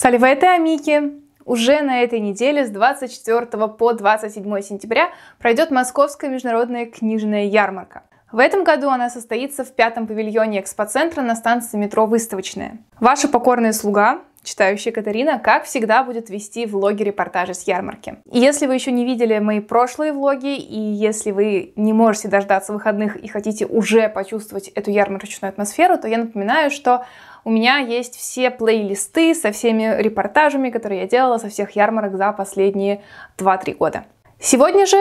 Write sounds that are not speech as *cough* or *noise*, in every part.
Сальвете Амики! Уже на этой неделе с 24 по 27 сентября пройдет Московская международная книжная ярмарка. В этом году она состоится в пятом павильоне экспоцентра на станции метро «Выставочная». Ваша покорная слуга, читающая Катарина, как всегда будет вести влоги-репортажи с ярмарки. И если вы еще не видели мои прошлые влоги, и если вы не можете дождаться выходных и хотите уже почувствовать эту ярмарочную атмосферу, то я напоминаю, что у меня есть все плейлисты со всеми репортажами, которые я делала со всех ярмарок за последние 2-3 года. Сегодня же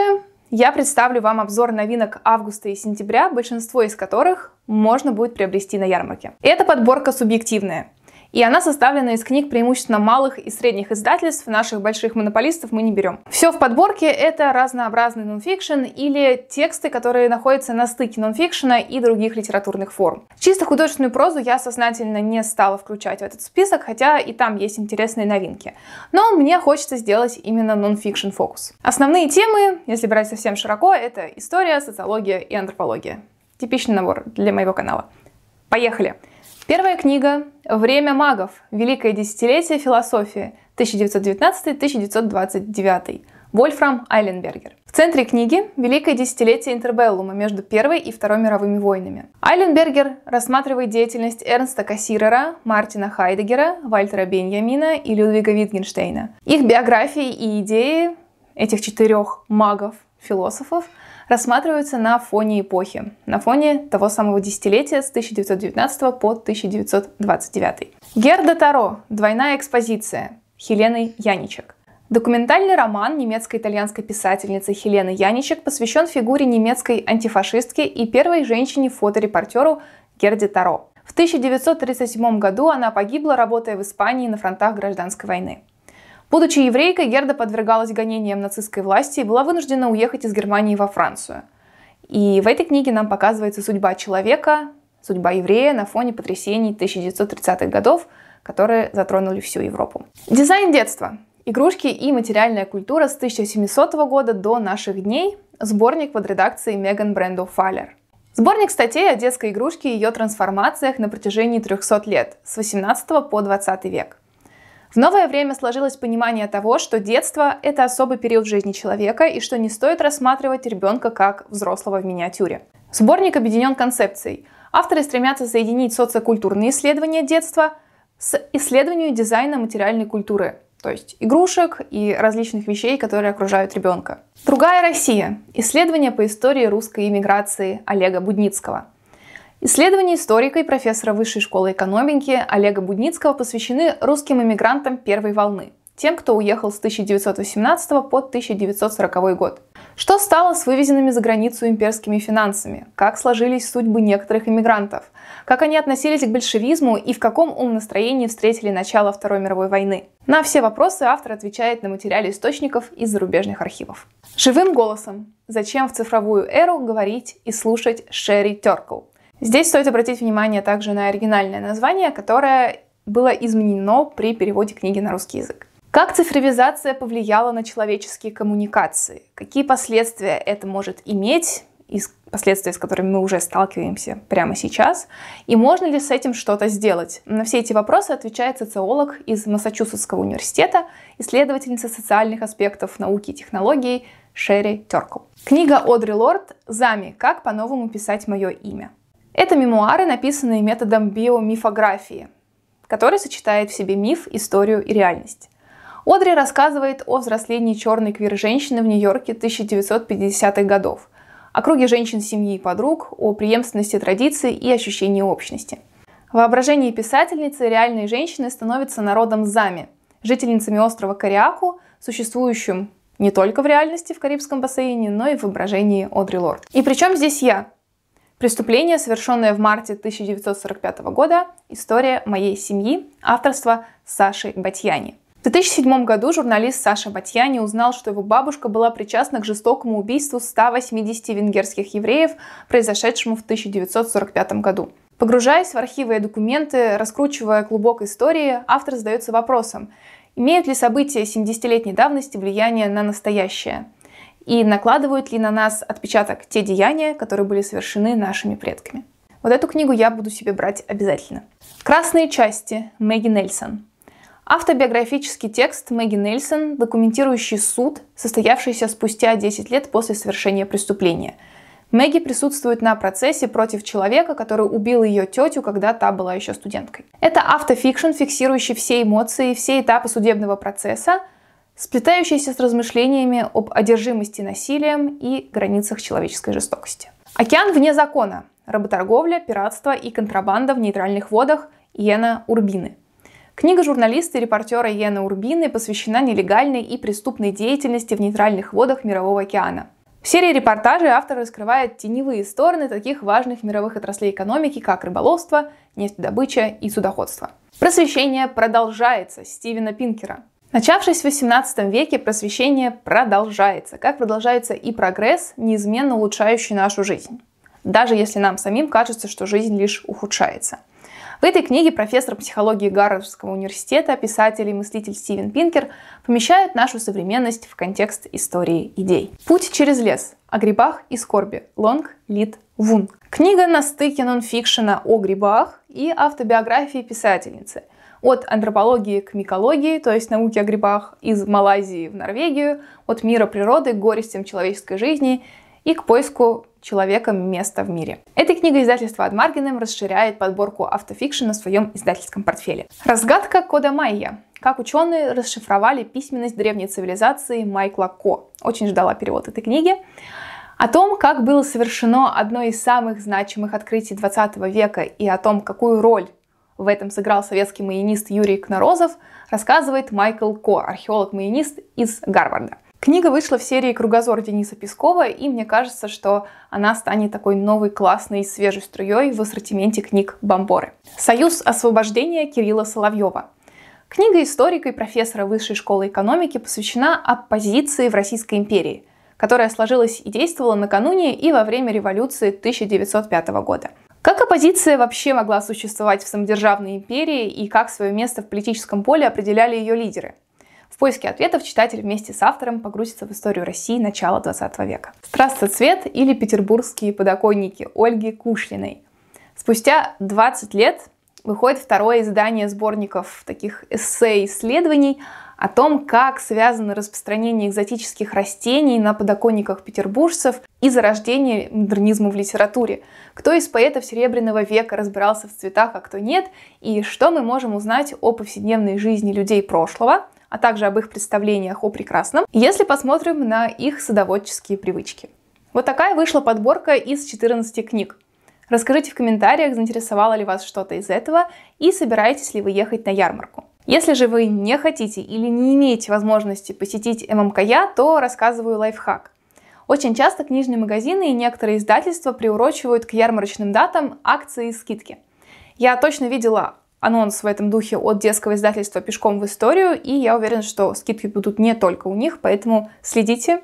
я представлю вам обзор новинок августа и сентября, большинство из которых можно будет приобрести на ярмарке. Эта подборка субъективная и она составлена из книг преимущественно малых и средних издательств, наших больших монополистов мы не берем. Все в подборке — это разнообразный нонфикшн или тексты, которые находятся на стыке нонфикшена и других литературных форм. Чисто художественную прозу я сознательно не стала включать в этот список, хотя и там есть интересные новинки. Но мне хочется сделать именно нонфикшн фокус. Основные темы, если брать совсем широко, это история, социология и антропология. Типичный набор для моего канала. Поехали! Первая книга «Время магов. Великое десятилетие философии. 1919-1929». Вольфрам Айленбергер. В центре книги «Великое десятилетие интербеллума» между Первой и Второй мировыми войнами. Айленбергер рассматривает деятельность Эрнста Кассирера, Мартина Хайдегера, Вальтера Беньямина и Людвига Витгенштейна. Их биографии и идеи этих четырех магов философов рассматриваются на фоне эпохи, на фоне того самого десятилетия с 1919 по 1929. Герда Таро. Двойная экспозиция. Хеленой Яничек. Документальный роман немецко-итальянской писательницы Хелены Яничек посвящен фигуре немецкой антифашистки и первой женщине-фоторепортеру Герде Таро. В 1937 году она погибла, работая в Испании на фронтах гражданской войны. Будучи еврейкой, Герда подвергалась гонениям нацистской власти и была вынуждена уехать из Германии во Францию. И в этой книге нам показывается судьба человека, судьба еврея на фоне потрясений 1930-х годов, которые затронули всю Европу. Дизайн детства. Игрушки и материальная культура с 1700 года до наших дней. Сборник под редакцией Меган Бренду Фаллер. Сборник статей о детской игрушке и ее трансформациях на протяжении 300 лет, с 18 по 20 век. В новое время сложилось понимание того, что детство – это особый период в жизни человека и что не стоит рассматривать ребенка как взрослого в миниатюре. Сборник объединен концепцией. Авторы стремятся соединить социокультурные исследования детства с исследованием дизайна материальной культуры, то есть игрушек и различных вещей, которые окружают ребенка. «Другая Россия» – исследование по истории русской иммиграции Олега Будницкого – Исследования историка и профессора Высшей школы экономики Олега Будницкого посвящены русским иммигрантам первой волны, тем, кто уехал с 1918 по 1940 год. Что стало с вывезенными за границу имперскими финансами? Как сложились судьбы некоторых иммигрантов? Как они относились к большевизму и в каком умном настроении встретили начало Второй мировой войны? На все вопросы автор отвечает на материале источников из зарубежных архивов. Живым голосом. Зачем в цифровую эру говорить и слушать Шерри Теркл? Здесь стоит обратить внимание также на оригинальное название, которое было изменено при переводе книги на русский язык. Как цифровизация повлияла на человеческие коммуникации? Какие последствия это может иметь? И последствия, с которыми мы уже сталкиваемся прямо сейчас. И можно ли с этим что-то сделать? На все эти вопросы отвечает социолог из Массачусетского университета, исследовательница социальных аспектов науки и технологий Шерри Теркл. Книга Одри Лорд «Зами. Как по-новому писать мое имя». Это мемуары, написанные методом биомифографии, который сочетает в себе миф, историю и реальность. Одри рассказывает о взрослении черной квир-женщины в Нью-Йорке 1950-х годов, о круге женщин семьи и подруг, о преемственности традиций и ощущении общности. В воображении писательницы реальные женщины становятся народом Зами, жительницами острова Кариаку, существующим не только в реальности в Карибском бассейне, но и в воображении Одри Лорд. И причем здесь я? Преступление, совершенное в марте 1945 года. История моей семьи. Авторство Саши Батьяни. В 2007 году журналист Саша Батьяни узнал, что его бабушка была причастна к жестокому убийству 180 венгерских евреев, произошедшему в 1945 году. Погружаясь в архивы и документы, раскручивая клубок истории, автор задается вопросом, имеют ли события 70-летней давности влияние на настоящее? и накладывают ли на нас отпечаток те деяния, которые были совершены нашими предками. Вот эту книгу я буду себе брать обязательно. «Красные части» Мэгги Нельсон. Автобиографический текст Мэгги Нельсон, документирующий суд, состоявшийся спустя 10 лет после совершения преступления. Мэгги присутствует на процессе против человека, который убил ее тетю, когда та была еще студенткой. Это автофикшн, фиксирующий все эмоции, все этапы судебного процесса – сплетающийся с размышлениями об одержимости насилием и границах человеческой жестокости. «Океан вне закона. Работорговля, пиратство и контрабанда в нейтральных водах» Иена Урбины. Книга журналиста и репортера Иена Урбины посвящена нелегальной и преступной деятельности в нейтральных водах Мирового океана. В серии репортажей автор раскрывает теневые стороны таких важных мировых отраслей экономики, как рыболовство, нефтедобыча и судоходство. Просвещение продолжается Стивена Пинкера. Начавшись в XVIII веке, просвещение продолжается, как продолжается и прогресс, неизменно улучшающий нашу жизнь, даже если нам самим кажется, что жизнь лишь ухудшается. В этой книге профессор психологии Гарвардского университета, писатель и мыслитель Стивен Пинкер помещает нашу современность в контекст истории идей. «Путь через лес. О грибах и скорби. Лонг Лид Вун». Книга на стыке нонфикшена о грибах и автобиографии писательницы – от антропологии к микологии, то есть науки о грибах, из Малайзии в Норвегию, от мира природы к горестям человеческой жизни и к поиску человеком места в мире. Эта книга издательства Адмаргенем расширяет подборку автофикшена на своем издательском портфеле. Разгадка кода Майя. Как ученые расшифровали письменность древней цивилизации Майкла Ко. Очень ждала перевод этой книги. О том, как было совершено одно из самых значимых открытий 20 века и о том, какую роль в этом сыграл советский маянист Юрий Кнорозов, рассказывает Майкл Ко, археолог-маянист из Гарварда. Книга вышла в серии «Кругозор» Дениса Пескова, и мне кажется, что она станет такой новой классной свежей струей в ассортименте книг Бомборы. «Союз освобождения» Кирилла Соловьева. Книга историка и профессора Высшей школы экономики посвящена оппозиции в Российской империи, которая сложилась и действовала накануне и во время революции 1905 года – как оппозиция вообще могла существовать в самодержавной империи и как свое место в политическом поле определяли ее лидеры? В поиске ответов читатель вместе с автором погрузится в историю России начала 20 века. цвет или «Петербургские подоконники» Ольги Кушлиной. Спустя 20 лет выходит второе издание сборников таких эссе-исследований о том, как связано распространение экзотических растений на подоконниках петербуржцев и зарождение модернизма в литературе, кто из поэтов Серебряного века разбирался в цветах, а кто нет, и что мы можем узнать о повседневной жизни людей прошлого, а также об их представлениях о прекрасном, если посмотрим на их садоводческие привычки. Вот такая вышла подборка из 14 книг. Расскажите в комментариях, заинтересовало ли вас что-то из этого и собираетесь ли вы ехать на ярмарку. Если же вы не хотите или не имеете возможности посетить ММКЯ, то рассказываю лайфхак. Очень часто книжные магазины и некоторые издательства приурочивают к ярмарочным датам акции и скидки. Я точно видела анонс в этом духе от детского издательства «Пешком в историю», и я уверена, что скидки будут не только у них, поэтому следите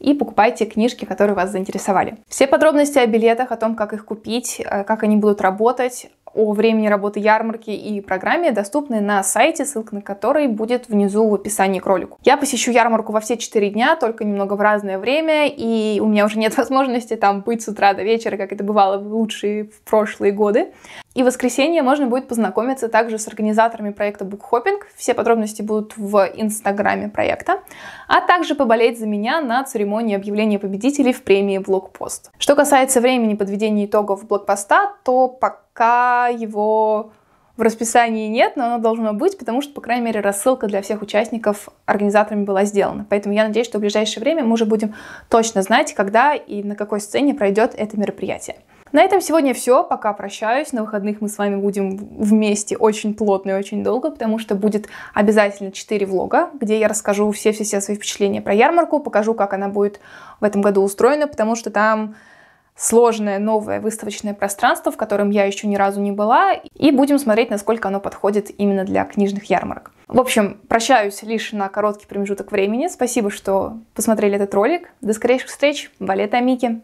и покупайте книжки, которые вас заинтересовали. Все подробности о билетах, о том, как их купить, э, как они будут работать, о времени работы ярмарки и программе доступны на сайте, ссылка на который будет внизу в описании к ролику. Я посещу ярмарку во все 4 дня, только немного в разное время, и у меня уже нет *laughs* возможности там быть с утра до вечера, как это бывало в лучшие в прошлые годы. И в воскресенье можно будет познакомиться также с организаторами проекта Bookhopping. Все подробности будут в инстаграме проекта. А также поболеть за меня на церемонии объявления победителей в премии Блокпост. Что касается времени подведения итогов блокпоста, то пока пока его в расписании нет, но оно должно быть, потому что, по крайней мере, рассылка для всех участников организаторами была сделана. Поэтому я надеюсь, что в ближайшее время мы уже будем точно знать, когда и на какой сцене пройдет это мероприятие. На этом сегодня все. Пока прощаюсь. На выходных мы с вами будем вместе очень плотно и очень долго, потому что будет обязательно 4 влога, где я расскажу все-все-все свои впечатления про ярмарку, покажу, как она будет в этом году устроена, потому что там сложное новое выставочное пространство, в котором я еще ни разу не была, и будем смотреть, насколько оно подходит именно для книжных ярмарок. В общем, прощаюсь лишь на короткий промежуток времени. Спасибо, что посмотрели этот ролик. До скорейших встреч. Валета Амики.